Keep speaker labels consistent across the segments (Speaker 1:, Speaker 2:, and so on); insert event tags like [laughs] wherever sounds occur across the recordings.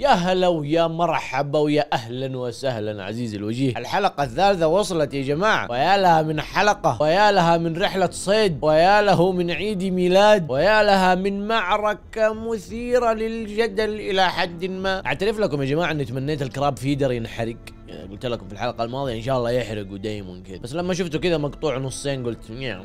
Speaker 1: يا هلا ويا مرحبا ويا اهلا وسهلا عزيزي الوجيه الحلقه الثالثه وصلت يا جماعه ويا لها من حلقه ويا لها من رحله صيد ويا له من عيد ميلاد ويا لها من معركه مثيره للجدل الى حد ما اعترف لكم يا جماعه اني تمنيت الكراب فيدر ينحرق يعني قلت لكم في الحلقه الماضيه ان شاء الله يحرق ودايما كذا بس لما شفته كذا مقطوع نصين قلت نعم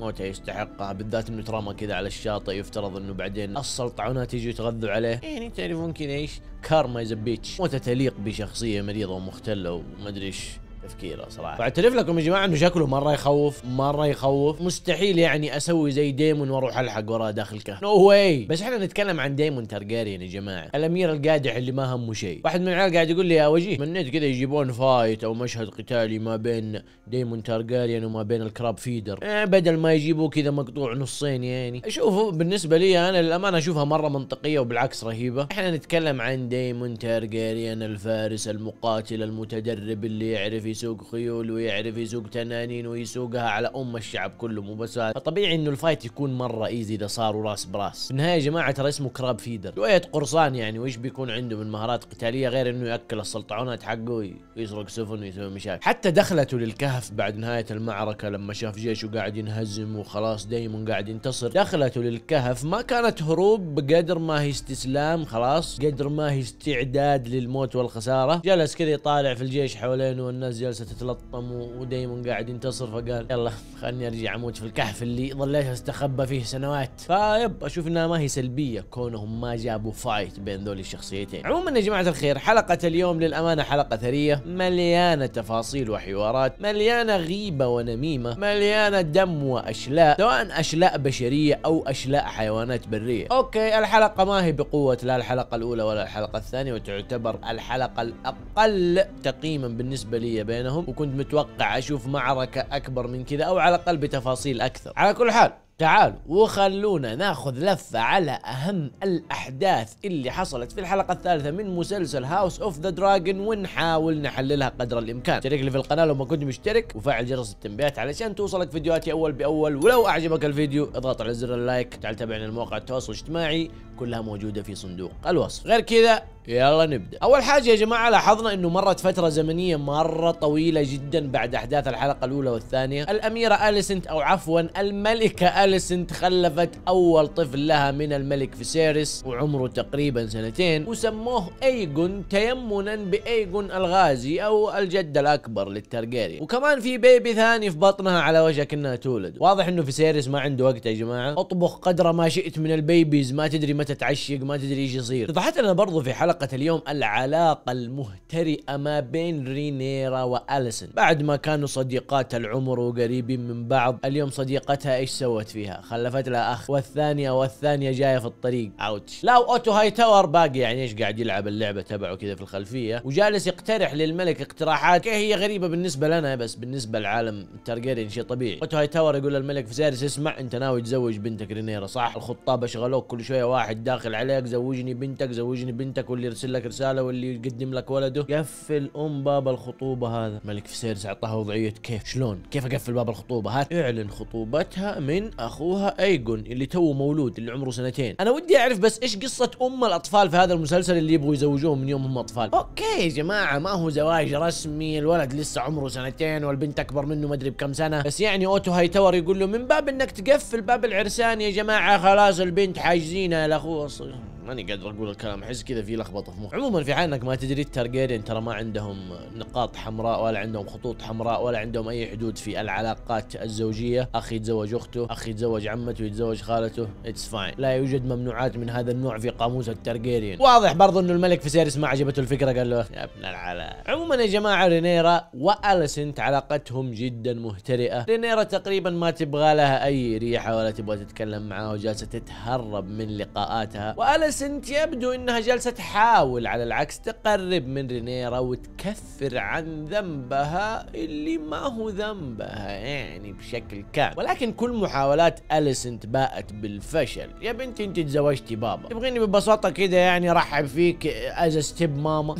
Speaker 1: موته يستحقها بالذات انه ترمى كذا على الشاطئ يفترض انه بعدين السلطعونة تيجي تغذوا عليه إيه، يعني تعرفون كذا ايش كارما از بيتش موته تليق بشخصيه مريضه ومختله وما ادري ايش تفكيره صراحه فاعترف لكم يا جماعه انه شكله مره يخوف مره يخوف مستحيل يعني اسوي زي ديمون واروح الحق وراه داخل الكهف نو no واي بس احنا نتكلم عن ديمون ترجاريان يا جماعه الامير القادح اللي ما همه شيء واحد من العيال قاعد يقول لي يا وجيه تمنيت كذا يجيبون فايت او مشهد قتالي ما بين ديمون ترجاريان يعني وما بين الكراب فيدر اه بدل ما يجيبوه كذا مقطوع نصين يعني اشوفه بالنسبه لي انا للامانه اشوفها مره منطقيه وبالعكس رهيبه احنا نتكلم عن ديمون ترجاريان يعني الفارس المقاتل المتدرب اللي يعرف يس يسوق خيول ويعرف يسوق تنانين ويسوقها على ام الشعب كله مو بس هذا فطبيعي انه الفايت يكون مره ايزي اذا صاروا راس براس في النهايه يا جماعه ترى اسمه كراب فيدر شويه قرصان يعني وايش بيكون عنده من مهارات قتاليه غير انه ياكل السلطعونات حقه ويسرق سفن ويسوي مشاكل حتى دخلته للكهف بعد نهايه المعركه لما شاف جيشه قاعد ينهزم وخلاص دايما قاعد ينتصر دخلته للكهف ما كانت هروب بقدر ما هي استسلام خلاص قدر ما هي استعداد للموت والخساره جلس كذا يطالع في الجيش حوالينه والناس جالسه تتلطم ودايما قاعد ينتصر فقال يلا خلني ارجع اموت في الكهف اللي ظليت استخبى فيه سنوات فيب اشوف انها ما هي سلبيه كونهم ما جابوا فايت بين ذول الشخصيتين عموما يا جماعه الخير حلقه اليوم للامانه حلقه ثريه مليانه تفاصيل وحوارات مليانه غيبه ونميمه مليانه دم واشلاء سواء اشلاء بشريه او اشلاء حيوانات بريه اوكي الحلقه ما هي بقوه لا الحلقه الاولى ولا الحلقه الثانيه وتعتبر الحلقه الاقل تقييما بالنسبه لي بينهم وكنت متوقع اشوف معركة اكبر من كذا او على الاقل بتفاصيل اكثر على كل حال تعالوا وخلونا ناخذ لفة على أهم الأحداث اللي حصلت في الحلقة الثالثة من مسلسل هاوس اوف ذا دراجون ونحاول نحللها قدر الإمكان شارك لي في القناة لو ما كنت مشترك وفعل جرس التنبيهات علشان توصلك فيديوهاتي أول بأول ولو أعجبك الفيديو اضغط على زر اللايك تعال تابعني المواقع التواصل الاجتماعي كلها موجودة في صندوق الوصف غير كذا يلا نبدا اول حاجه يا جماعه لاحظنا انه مرت فتره زمنيه مره طويله جدا بعد احداث الحلقه الاولى والثانيه الاميره اليسنت او عفوا الملكه اليسنت خلفت اول طفل لها من الملك فيسيرس وعمره تقريبا سنتين وسموه ايجون تيمنا بايجون الغازي او الجد الاكبر للترجيري وكمان في بيبي ثاني في بطنها على وشك انها تولد واضح انه فيسيرس ما عنده وقت يا جماعه اطبخ قدر ما شئت من البيبيز ما تدري متى تعشق ما تدري ايش يصير ضحت لنا برضو في حلقه حلقة اليوم العلاقة المهترئة ما بين رينيرا وأليسن بعد ما كانوا صديقات العمر وقريبين من بعض اليوم صديقتها ايش سوت فيها خلفت لها أخ والثانية والثانية جاية في الطريق اوتش لا أوتو هاي تاور باقي يعني ايش قاعد يلعب اللعبة تبعه كذا في الخلفية وجالس يقترح للملك اقتراحات هي غريبة بالنسبة لنا بس بالنسبة لعالم الترجيرين شيء طبيعي أوتو هاي تاور يقول للملك فزارس اسمع انت ناوي تزوج بنتك رينيرا صح الخطاب اشغلوك كل شوية واحد داخل عليك زوجني بنتك زوجني بنتك ولا واللي يرسل لك رساله واللي يقدم لك ولده قفل ام باب الخطوبه هذا ملك سيرس اعطاها وضعيه كيف شلون كيف اقفل باب الخطوبه هات اعلن خطوبتها من اخوها ايجون اللي تو مولود اللي عمره سنتين انا ودي اعرف بس ايش قصه ام الاطفال في هذا المسلسل اللي يبغوا يزوجوهم من يوم هم اطفال اوكي يا جماعه ما هو زواج رسمي الولد لسه عمره سنتين والبنت اكبر منه ما ادري بكم سنه بس يعني اوتو هاي تاور يقول له من باب انك تقفل باب العرسان يا جماعه خلاص البنت حاجزينها لاخوها الصغير ماني قادر اقول الكلام احس كذا في لخبطه في مخي عموما في حال انك ما تدري الترجيرين ترى ما عندهم نقاط حمراء ولا عندهم خطوط حمراء ولا عندهم اي حدود في العلاقات الزوجيه اخي يتزوج اخته اخي يتزوج عمته يتزوج خالته اتس فاين لا يوجد ممنوعات من هذا النوع في قاموس الترجيرين واضح برضه انه الملك في سيرس ما عجبته الفكره قال له يا ابن العلاء عموما يا جماعه رينيرا والسنت علاقتهم جدا مهترئه رينيرا تقريبا ما تبغى لها اي ريحه ولا تبغى تتكلم معاه وجالسه تتهرب من لقاءاتها والس جالسنت يبدو انها جالسة تحاول على العكس تقرب من رينيرا وتكفر عن ذنبها اللي ما هو ذنبها يعني بشكل كامل ولكن كل محاولات اليسنت باءت بالفشل يا بنتي انت تزوجتي بابا تبغيني ببساطة كده يعني رحب فيك از ستيب ماما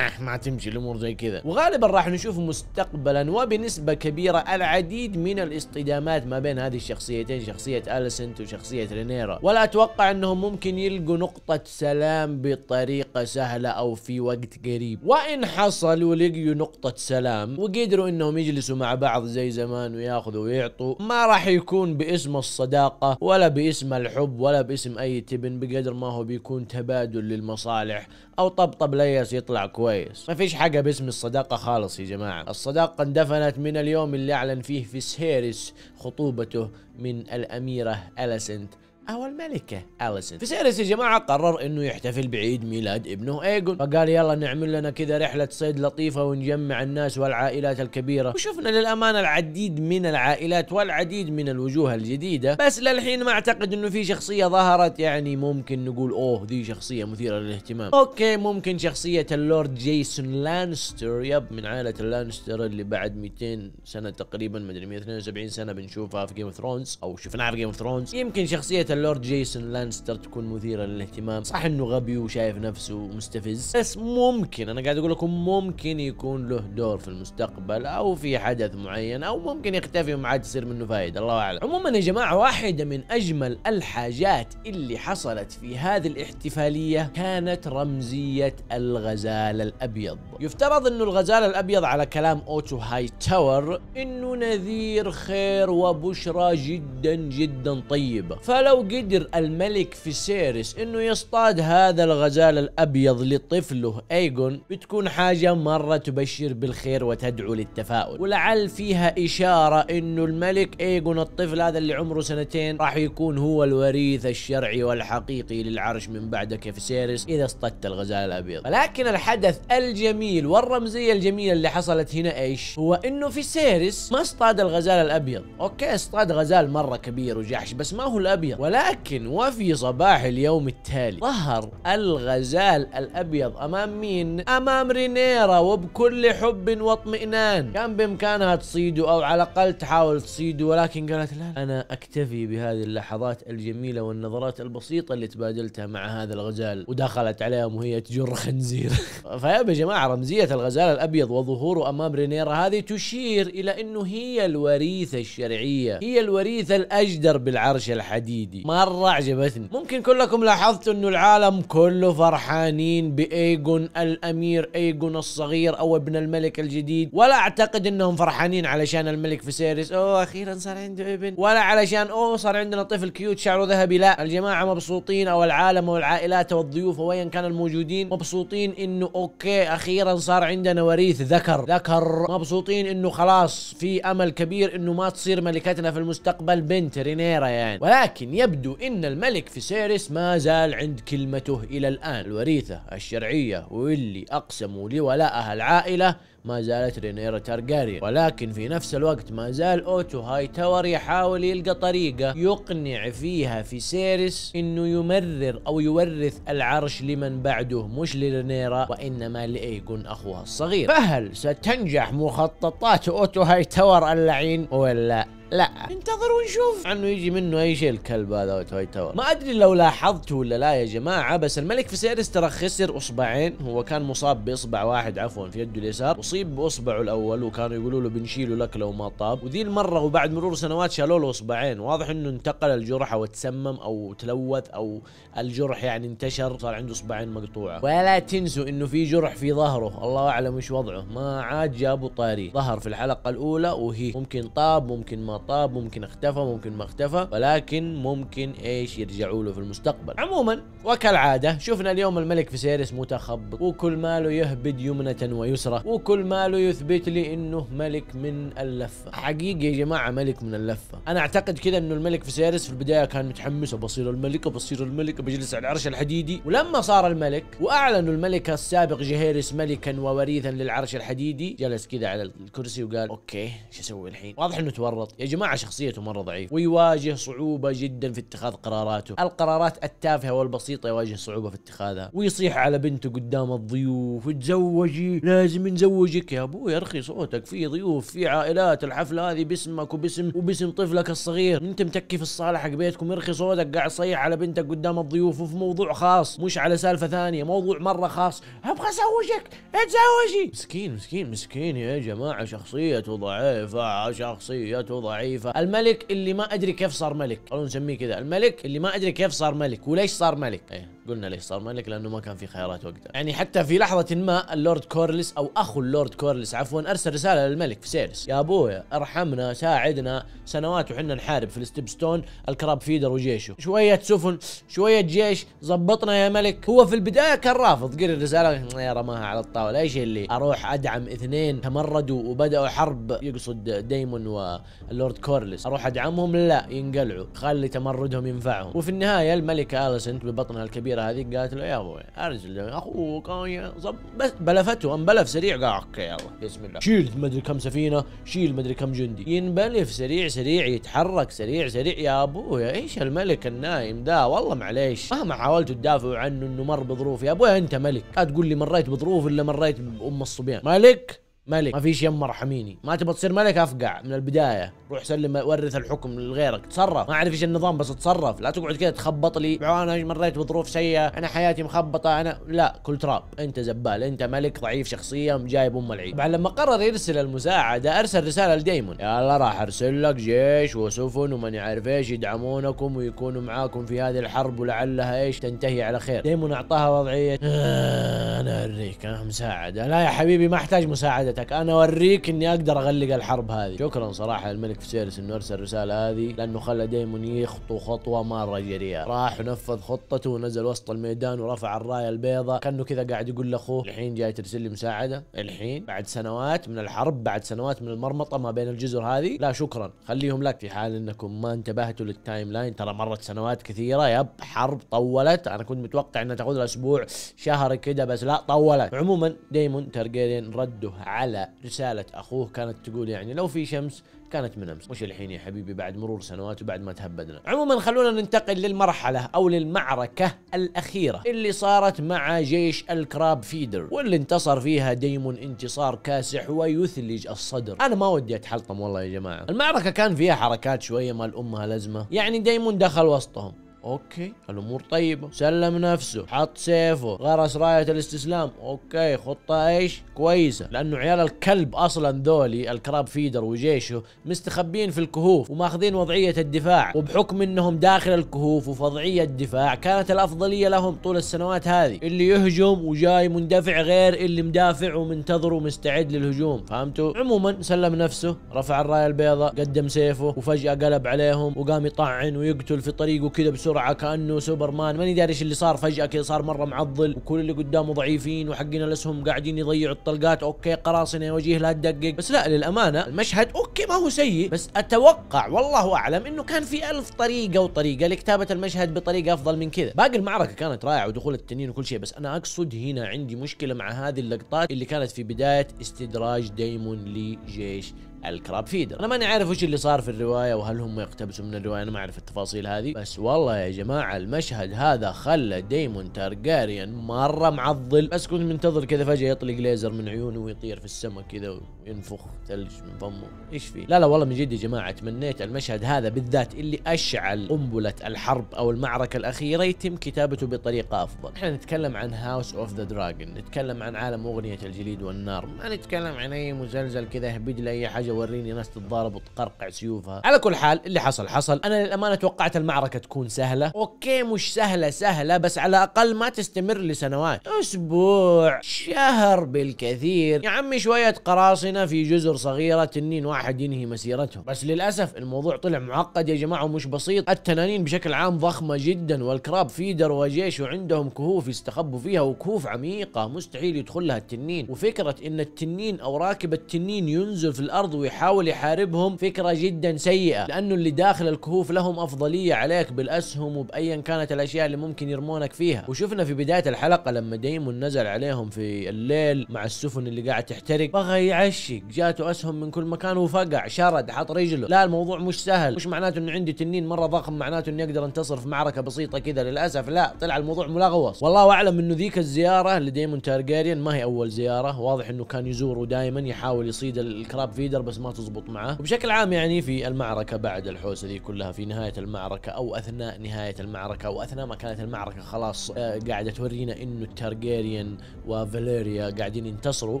Speaker 1: ما تمشي الامور زي كذا وغالبا راح نشوف مستقبلا وبنسبة كبيرة العديد من الاصطدامات ما بين هذه الشخصيتين شخصية اليسنت وشخصية رينيرا ولا اتوقع انهم ممكن يلقوا نقطة خطة سلام بطريقة سهلة أو في وقت قريب وإن حصل ولقيوا نقطة سلام وقدروا إنهم يجلسوا مع بعض زي زمان وياخذوا ويعطوا ما راح يكون باسم الصداقة ولا باسم الحب ولا باسم أي تبن بقدر ما هو بيكون تبادل للمصالح أو طبطب ليس يطلع كويس ما فيش حاجة باسم الصداقة خالص يا جماعة الصداقة اندفنت من اليوم اللي أعلن فيه في سهيرس خطوبته من الأميرة أليسنت أو الملكة أليسن فسيرس يا جماعة قرر إنه يحتفل بعيد ميلاد ابنه إيجون فقال يلا نعمل لنا كذا رحلة صيد لطيفة ونجمع الناس والعائلات الكبيرة وشفنا للأمانة العديد من العائلات والعديد من الوجوه الجديدة بس للحين ما أعتقد إنه في شخصية ظهرت يعني ممكن نقول أوه ذي شخصية مثيرة للاهتمام أوكي ممكن شخصية اللورد جيسون لانستر يب من عائلة اللانستر اللي بعد 200 سنة تقريبا مدري 172 سنة بنشوفها في جيم اوف ثرونز أو شفناها في جيم اوف ثرونز يمكن شخصية اللورد جيسون لانستر تكون مثيرة للاهتمام صح انه غبي وشايف نفسه مستفز بس ممكن انا قاعد اقول لكم ممكن يكون له دور في المستقبل او في حدث معين او ممكن يختفي وما عاد تصير منه فايدة الله اعلم عموما يا جماعة واحدة من اجمل الحاجات اللي حصلت في هذه الاحتفالية كانت رمزية الغزال الابيض يفترض انه الغزال الابيض على كلام اوتو هاي تاور انه نذير خير وبشرى جدا جدا طيبة فلو قدر الملك في سيرس انه يصطاد هذا الغزال الابيض لطفله ايجون بتكون حاجة مرة تبشر بالخير وتدعو للتفاؤل ولعل فيها اشارة انه الملك ايجون الطفل هذا اللي عمره سنتين راح يكون هو الوريث الشرعي والحقيقي للعرش من بعدك فيسيرس اذا اصطدت الغزال الابيض ولكن الحدث الجميل والرمزية الجميلة اللي حصلت هنا ايش هو انه في سيرس ما اصطاد الغزال الابيض اوكي اصطاد غزال مرة كبير وجحش بس ما هو الابيض ولا لكن وفي صباح اليوم التالي ظهر الغزال الأبيض أمام مين؟ أمام رينيرا وبكل حب واطمئنان كان بإمكانها تصيده أو على الأقل تحاول تصيده ولكن قالت لا أنا أكتفي بهذه اللحظات الجميلة والنظرات البسيطة اللي تبادلتها مع هذا الغزال ودخلت عليهم وهي تجر خنزير [laughs] فيا جماعة رمزية الغزال الأبيض وظهوره أمام رينيرا هذه تشير إلى أنه هي الوريثة الشرعية هي الوريثة الأجدر بالعرش الحديدي دي مره عجبتني ممكن كلكم لاحظتوا انه العالم كله فرحانين بايجون الامير ايجون الصغير او ابن الملك الجديد ولا اعتقد انهم فرحانين علشان الملك في سيريس اوه اخيرا صار عنده ابن ولا علشان اوه صار عندنا طفل كيوت شعره ذهبي لا الجماعه مبسوطين او العالم او العائلات او الضيوف او ايا كان الموجودين مبسوطين انه اوكي اخيرا صار عندنا وريث ذكر ذكر مبسوطين انه خلاص في امل كبير انه ما تصير ملكتنا في المستقبل بنت رينيرا يعني ولكن يبدو يبدو أن الملك سيرس ما زال عند كلمته إلى الآن الوريثة الشرعية واللي أقسموا لولائها العائلة ما زالت رينيرا تارجاري ولكن في نفس الوقت ما زال أوتو هاي تاور يحاول يلقى طريقة يقنع فيها في سيرس انه يمرر او يورث العرش لمن بعده مش لرينيرا وانما لإيجون اخوها الصغير فهل ستنجح مخططات أوتو هاي تاور اللعين ولا لا ننتظر ونشوف عنه يجي منه اي شيء الكلب هذا توي تاور ما ادري لو لاحظتوا ولا لا يا جماعه بس الملك فيسيرس ترى خسر اصبعين هو كان مصاب باصبع واحد عفوا في يده اليسار اصيب باصبعه الاول وكانوا يقولوا له بنشيله لك لو ما طاب وذي المره وبعد مرور سنوات شالوا له اصبعين واضح انه انتقل الجرح او تسمم او تلوث او الجرح يعني انتشر صار عنده اصبعين مقطوعه ولا تنسوا انه في جرح في ظهره الله اعلم ايش وضعه ما عاد جابوا طاري ظهر في الحلقه الاولى وهي ممكن طاب ممكن ما طاب ممكن اختفى ممكن ما اختفى ولكن ممكن ايش يرجعوا له في المستقبل عموما وكالعاده شفنا اليوم الملك فيسيرس متخبط وكل ماله يهبد يمنة ويسرى وكل ماله يثبت لي انه ملك من اللفه حقيقي يا جماعه ملك من اللفه انا اعتقد كذا انه الملك فيسيرس في البدايه كان متحمس وبصير الملك وبصير الملك بجلس على العرش الحديدي ولما صار الملك واعلنوا الملك السابق جهيرس ملكا ووريثا للعرش الحديدي جلس كذا على الكرسي وقال اوكي ايش اسوي الحين واضح انه تورط يا جماعه شخصيته مره ضعيف ويواجه صعوبه جدا في اتخاذ قراراته القرارات التافهه والبسيطه يواجه صعوبه في اتخاذها ويصيح على بنته قدام الضيوف تزوجي لازم نزوجك يا ابوي ارخي صوتك في ضيوف في عائلات الحفله هذه باسمك وباسم وباسم طفلك الصغير انت متكي في الصاله حق بيتكم ارخي صوتك قاعد صيح على بنتك قدام الضيوف وفي موضوع خاص مش على سالفه ثانيه موضوع مره خاص ابغى ازوجك اتزوجي مسكين مسكين مسكين يا جماعه شخصيته ضعيفه شخصيته ضعيفه ضعيفه الملك اللي ما ادري كيف صار ملك خلونا نسميه كذا الملك اللي ما ادري كيف صار ملك وليش صار ملك ايه قلنا ليش صار ملك لانه ما كان في خيارات وقتها يعني حتى في لحظه ما اللورد كورلس او اخو اللورد كورلس عفوا ارسل رساله للملك في سيرس يا ابويا ارحمنا ساعدنا سنوات وحنا نحارب في الستبستون الكراب فيدر وجيشه شويه سفن شويه جيش زبطنا يا ملك هو في البدايه كان رافض قري الرساله يا رماها على الطاوله ايش اللي اروح ادعم اثنين تمردوا وبداوا حرب يقصد ديمون واللورد كورلس اروح ادعمهم لا ينقلعوا خلي تمردهم ينفعهم وفي النهايه الملكه اليسنت ببطنها الكبير الصغيره هذيك قالت له يا ابوي ارجل اخوك آه، صب بس بلفته انبلف سريع قال اوكي يلا بسم الله شيل مدري كم سفينه شيل مدري كم جندي ينبلف سريع سريع يتحرك سريع سريع يا ابويا ايش الملك النايم ذا والله معليش مهما حاولتوا تدافعوا عنه انه مر بظروف يا ابويا انت ملك لا تقول لي مريت بظروف الا مريت بام الصبيان ملك ملك ما فيش يما ارحميني ما تبغى تصير ملك افقع من البدايه روح سلم ورث الحكم لغيرك تصرف ما اعرف ايش النظام بس تصرف لا تقعد كذا تخبط لي انا مريت بظروف سيئه انا حياتي مخبطه انا لا كل تراب انت زبال انت ملك ضعيف شخصيه جايب ام العيد بعد لما قرر يرسل المساعده ارسل رساله لديمون يلا راح ارسل لك جيش وسفن ومن يعرف ايش يدعمونكم ويكونوا معاكم في هذه الحرب ولعلها ايش تنتهي على خير ديمون اعطاها وضعيه آه انا اوريك مساعده لا يا حبيبي ما احتاج مساعده بيتك انا اوريك اني اقدر اغلق الحرب هذه شكرا صراحه الملك فيسيرس انه ارسل الرساله هذه لانه خلى ديمون يخطو خطوه مره جريئه راح ونفذ خطته ونزل وسط الميدان ورفع الرايه البيضاء كانه كذا قاعد يقول لاخوه الحين جاي ترسل لي مساعده الحين بعد سنوات من الحرب بعد سنوات من المرمطه ما بين الجزر هذه لا شكرا خليهم لك في حال انكم ما انتبهتوا للتايم لاين ترى مرت سنوات كثيره يب حرب طولت انا كنت متوقع انها تاخذ اسبوع شهر كده بس لا طولت عموما ديمون ترجيرين رده على على رسالة أخوه كانت تقول يعني لو في شمس كانت من أمس مش الحين يا حبيبي بعد مرور سنوات وبعد ما تهبدنا عموما خلونا ننتقل للمرحلة أو للمعركة الأخيرة اللي صارت مع جيش الكراب فيدر واللي انتصر فيها ديمون انتصار كاسح ويثلج الصدر أنا ما ودي أتحلطم والله يا جماعة المعركة كان فيها حركات شوية ما الأمها لازمة يعني ديمون دخل وسطهم اوكي الامور طيبه سلم نفسه حط سيفه غرس رايه الاستسلام اوكي خطه ايش كويسه لانه عيال الكلب اصلا ذولي الكراب فيدر وجيشه مستخبين في الكهوف وماخذين وضعيه الدفاع وبحكم انهم داخل الكهوف وفي وضعيه الدفاع كانت الافضليه لهم طول السنوات هذه اللي يهجم وجاي مندفع غير اللي مدافع ومنتظر ومستعد للهجوم فهمتوا عموما سلم نفسه رفع الرايه البيضاء قدم سيفه وفجاه قلب عليهم وقام يطعن ويقتل في طريقه كذا بسرعه كانه سوبرمان ماني داري ايش اللي صار فجاه كذا صار مره معضل وكل اللي قدامه ضعيفين وحقين الاسهم قاعدين يضيعوا الطلقات اوكي قراصنه يا وجيه لا تدقق بس لا للامانه المشهد اوكي ما هو سيء بس اتوقع والله اعلم انه كان في ألف طريقه وطريقه لكتابه المشهد بطريقه افضل من كذا باقي المعركه كانت رائعه ودخول التنين وكل شيء بس انا اقصد هنا عندي مشكله مع هذه اللقطات اللي كانت في بدايه استدراج دايمون لجيش الكراب فيدر انا ماني عارف وش اللي صار في الروايه وهل هم يقتبسوا من الروايه انا ما اعرف التفاصيل هذه بس والله يا جماعه المشهد هذا خلى ديمون تارجاريان مره معضل بس كنت منتظر كذا فجاه يطلق ليزر من عيونه ويطير في السماء كذا وينفخ ثلج من فمه ايش فيه لا لا والله من جد يا جماعه تمنيت المشهد هذا بالذات اللي اشعل قنبله الحرب او المعركه الاخيره يتم كتابته بطريقه افضل احنا نتكلم عن هاوس اوف ذا دراجون نتكلم عن عالم اغنيه الجليد والنار ما نتكلم عن اي مسلسل كذا يهبد لاي حاجه اجي اوريني ناس تتضارب وتقرقع سيوفها على كل حال اللي حصل حصل انا للامانه توقعت المعركه تكون سهله اوكي مش سهله سهله بس على الاقل ما تستمر لسنوات اسبوع شهر بالكثير يا عمي شويه قراصنه في جزر صغيره تنين واحد ينهي مسيرتهم بس للاسف الموضوع طلع معقد يا جماعه ومش بسيط التنانين بشكل عام ضخمه جدا والكراب فيدر وجيش وعندهم كهوف يستخبوا فيها وكهوف عميقه مستحيل يدخلها التنين وفكره ان التنين او راكب التنين ينزل في الارض ويحاول يحاربهم فكرة جدا سيئة لأنه اللي داخل الكهوف لهم أفضلية عليك بالأسهم وبأيا كانت الأشياء اللي ممكن يرمونك فيها وشفنا في بداية الحلقة لما ديمون نزل عليهم في الليل مع السفن اللي قاعد تحترق بغى يعشق جاته أسهم من كل مكان وفقع شرد حط رجله لا الموضوع مش سهل مش معناته انه عندي تنين مرة ضخم معناته اني اقدر انتصر في معركة بسيطة كذا للأسف لا طلع الموضوع ملغوص والله أعلم انه ذيك الزيارة لديمون تارجاريان ما هي أول زيارة واضح انه كان يزوره دائما يحاول يصيد الكراب فيدر بس ما تزبط معه وبشكل عام يعني في المعركة بعد الحوسة ذي كلها في نهاية المعركة أو أثناء نهاية المعركة أو أثناء ما كانت المعركة خلاص آه، قاعدة تورينا إنه التارجيريان وفاليريا قاعدين ينتصروا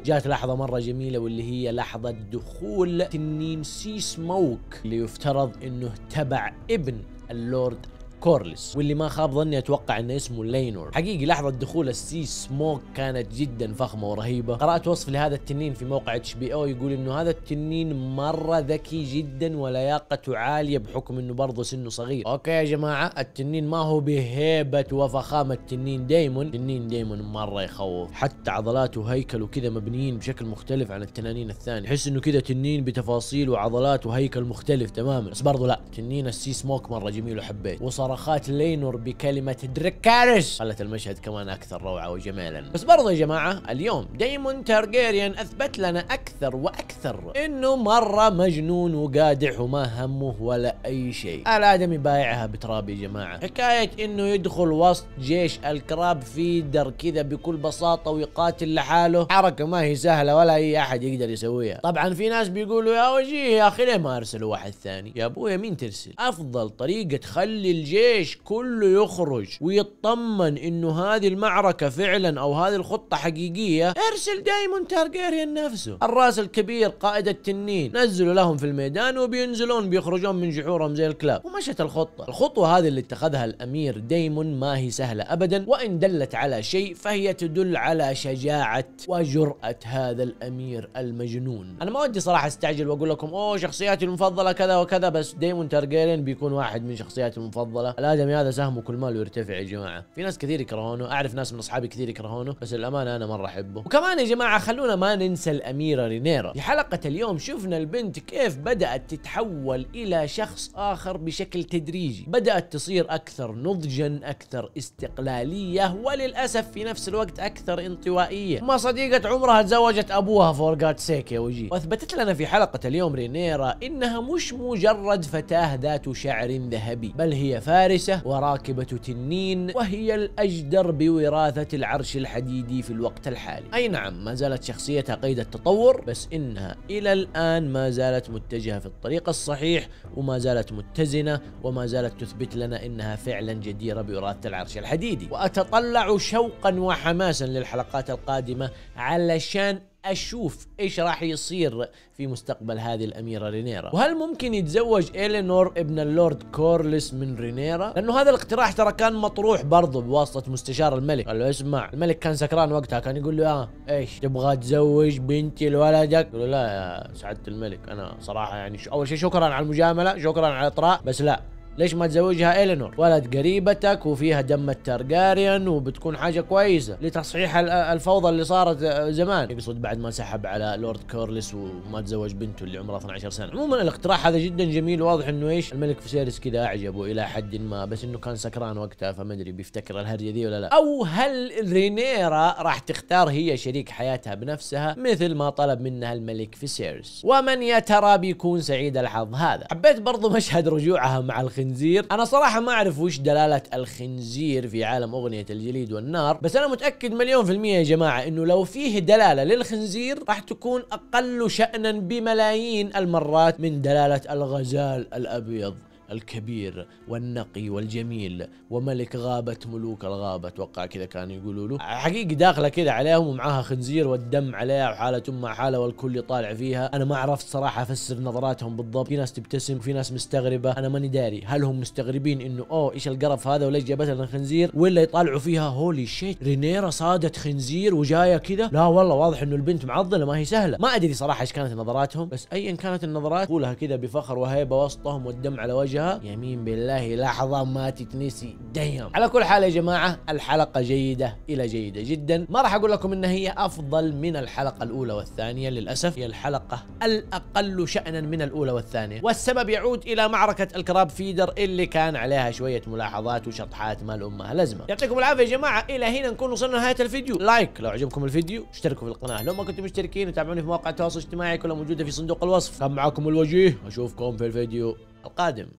Speaker 1: جات لحظة مرة جميلة واللي هي لحظة دخول تنين سي سموك اللي يفترض إنه تبع ابن اللورد كورلس واللي ما خاب ظني اتوقع ان اسمه لينور حقيقي لحظه دخول السي سموك كانت جدا فخمه ورهيبه قرات وصف لهذا التنين في موقع اتش بي او يقول انه هذا التنين مره ذكي جدا ولياقته عاليه بحكم انه برضه سنه صغير اوكي يا جماعه التنين ما هو بهيبه وفخامه تنين ديمون تنين ديمون مره يخوف حتى عضلاته وهيكله كذا مبنيين بشكل مختلف عن التنانين الثانيه تحس انه كذا تنين بتفاصيل وعضلات وهيكل مختلف تماما بس برضه لا تنين السي سموك مره جميل وحبيت وصار صرخات لينور بكلمة دريكارس خلت المشهد كمان أكثر روعة وجمالا بس برضه يا جماعة اليوم ديمون تارجيريان أثبت لنا أكثر وأكثر إنه مرة مجنون وقادح وما همه ولا أي شيء الآدمي بايعها بتراب يا جماعة حكاية إنه يدخل وسط جيش الكراب فيدر كذا بكل بساطة ويقاتل لحاله حركة ما هي سهلة ولا أي أحد يقدر يسويها طبعا في ناس بيقولوا يا وجيه يا أخي ليه ما أرسلوا واحد ثاني يا أبويا مين ترسل أفضل طريقة تخلي الجيش الجيش كله يخرج ويطمن انه هذه المعركه فعلا او هذه الخطه حقيقيه ارسل دايمون تارجيريان نفسه الراس الكبير قائد التنين نزلوا لهم في الميدان وبينزلون بيخرجون من جحورهم زي الكلاب ومشت الخطه الخطوه هذه اللي اتخذها الامير دايمون ما هي سهله ابدا وان دلت على شيء فهي تدل على شجاعه وجراه هذا الامير المجنون انا ما ودي صراحه استعجل واقول لكم اوه شخصياتي المفضله كذا وكذا بس دايمون تارجيريان بيكون واحد من شخصياتي المفضله البطاله الادمي هذا سهمه كل ماله يرتفع يا جماعه في ناس كثير يكرهونه اعرف ناس من اصحابي كثير يكرهونه بس الامانه انا مره احبه وكمان يا جماعه خلونا ما ننسى الاميره رينيرا في حلقه اليوم شفنا البنت كيف بدات تتحول الى شخص اخر بشكل تدريجي بدات تصير اكثر نضجا اكثر استقلاليه وللاسف في نفس الوقت اكثر انطوائيه ما صديقه عمرها تزوجت ابوها فور جاد سيك يا وجي واثبتت لنا في حلقه اليوم رينيرا انها مش مجرد فتاه ذات شعر ذهبي بل هي فاتحة فارسة وراكبة تنين وهي الأجدر بوراثة العرش الحديدي في الوقت الحالي أي نعم ما زالت شخصيتها قيد التطور بس إنها إلى الآن ما زالت متجهة في الطريق الصحيح وما زالت متزنة وما زالت تثبت لنا إنها فعلا جديرة بوراثة العرش الحديدي وأتطلع شوقا وحماسا للحلقات القادمة علشان اشوف ايش راح يصير في مستقبل هذه الاميره رينيرا وهل ممكن يتزوج الينور ابن اللورد كورلس من رينيرا لانه هذا الاقتراح ترى كان مطروح برضه بواسطه مستشار الملك قال له اسمع الملك كان سكران وقتها كان يقول له اه ايش تبغى تزوج بنتي لولدك يقول له لا يا سعاده الملك انا صراحه يعني اول شيء شكرا على المجامله شكرا على الاطراء بس لا ليش ما تزوجها إلينور ولد قريبتك وفيها دم التارجاريان وبتكون حاجة كويسة لتصحيح الفوضى اللي صارت زمان يقصد بعد ما سحب على لورد كورلس وما تزوج بنته اللي عمرها 12 سنة عموما الاقتراح هذا جدا جميل واضح انه ايش الملك فيسيرس كذا اعجبه الى حد ما بس انه كان سكران وقتها فما ادري بيفتكر الهرجة دي ولا لا او هل رينيرا راح تختار هي شريك حياتها بنفسها مثل ما طلب منها الملك فيسيرس ومن يا ترى بيكون سعيد الحظ هذا حبيت برضو مشهد رجوعها مع الخن الخنزير انا صراحه ما اعرف وش دلاله الخنزير في عالم اغنيه الجليد والنار بس انا متاكد مليون في الميه يا جماعه انه لو فيه دلاله للخنزير راح تكون اقل شانا بملايين المرات من دلاله الغزال الابيض الكبير والنقي والجميل وملك غابة ملوك الغابة أتوقع كذا كانوا يقولوا له حقيقي داخلة كذا عليهم ومعاها خنزير والدم عليها وحالة ما حالة والكل يطالع فيها أنا ما عرفت صراحة أفسر نظراتهم بالضبط في ناس تبتسم وفي ناس مستغربة أنا ماني داري هل هم مستغربين إنه أوه إيش القرف هذا وليش جابت لنا خنزير ولا يطالعوا فيها هولي شيت رينيرا صادت خنزير وجاية كذا لا والله واضح إنه البنت معضلة ما هي سهلة ما أدري صراحة إيش كانت نظراتهم بس أيا كانت النظرات قولها كذا بفخر وهيبة وسطهم والدم على وجه يمين بالله لحظة ما تتنسي ديم على كل حال يا جماعة الحلقة جيدة إلى جيدة جدا ما راح أقول لكم إن هي أفضل من الحلقة الأولى والثانية للأسف هي الحلقة الأقل شأنا من الأولى والثانية والسبب يعود إلى معركة الكراب فيدر اللي كان عليها شوية ملاحظات وشطحات ما لأمها لازمة يعطيكم العافية يا جماعة إلى هنا نكون وصلنا لنهاية الفيديو لايك لو عجبكم الفيديو اشتركوا في القناة لو ما كنتم مشتركين وتابعوني في مواقع التواصل الاجتماعي كلها موجودة في صندوق الوصف كان معكم الوجيه أشوفكم في الفيديو القادم